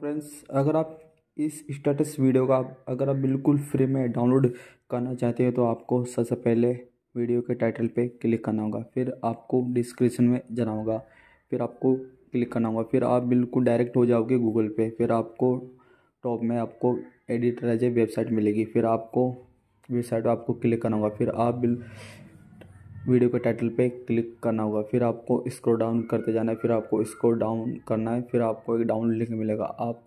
friends अगर आप इस स्टेटस वीडियो का अगर आप बिल्कुल फ्री में डाउनलोड करना चाहते हो तो आपको सबसे पहले वीडियो के टाइटल पे क्लिक करना होगा फिर आपको डिस्क्रिप्शन में जाना होगा फिर आपको क्लिक करना होगा फिर आप बिल्कुल डायरेक्ट हो जाओगे गूगल पे फिर आपको टॉप में आपको एडिटर एज वेबसाइट मिलेगी फिर आपको वेबसाइट पर आपको क्लिक करना होगा फिर आप बिल वीडियो के टाइटल पे क्लिक करना होगा फिर आपको इसको डाउन करते जाना है फिर आपको इसको डाउन करना है फिर आपको एक डाउन लिंक मिलेगा आपको